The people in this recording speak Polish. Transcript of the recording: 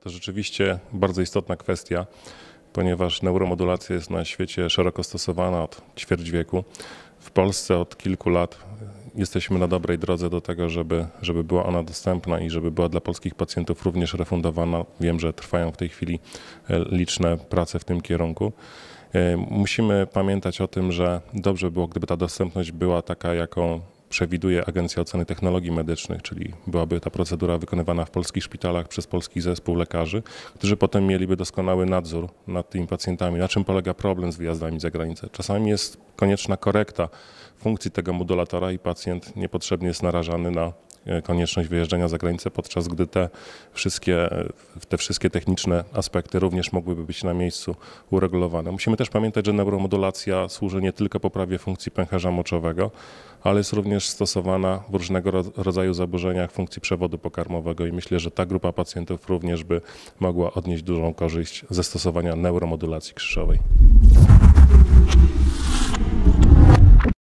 To rzeczywiście bardzo istotna kwestia, ponieważ neuromodulacja jest na świecie szeroko stosowana od ćwierć wieku. W Polsce od kilku lat jesteśmy na dobrej drodze do tego, żeby, żeby była ona dostępna i żeby była dla polskich pacjentów również refundowana. Wiem, że trwają w tej chwili e, liczne prace w tym kierunku. E, musimy pamiętać o tym, że dobrze było, gdyby ta dostępność była taka, jaką przewiduje Agencja Oceny Technologii Medycznych, czyli byłaby ta procedura wykonywana w polskich szpitalach przez polski zespół lekarzy, którzy potem mieliby doskonały nadzór nad tymi pacjentami. Na czym polega problem z wyjazdami za granicę? Czasami jest konieczna korekta funkcji tego modulatora i pacjent niepotrzebnie jest narażany na E, konieczność wyjeżdżania za granicę, podczas gdy te wszystkie, e, te wszystkie techniczne aspekty również mogłyby być na miejscu uregulowane. Musimy też pamiętać, że neuromodulacja służy nie tylko poprawie funkcji pęcherza moczowego, ale jest również stosowana w różnego rodzaju zaburzeniach funkcji przewodu pokarmowego i myślę, że ta grupa pacjentów również by mogła odnieść dużą korzyść ze stosowania neuromodulacji krzyżowej.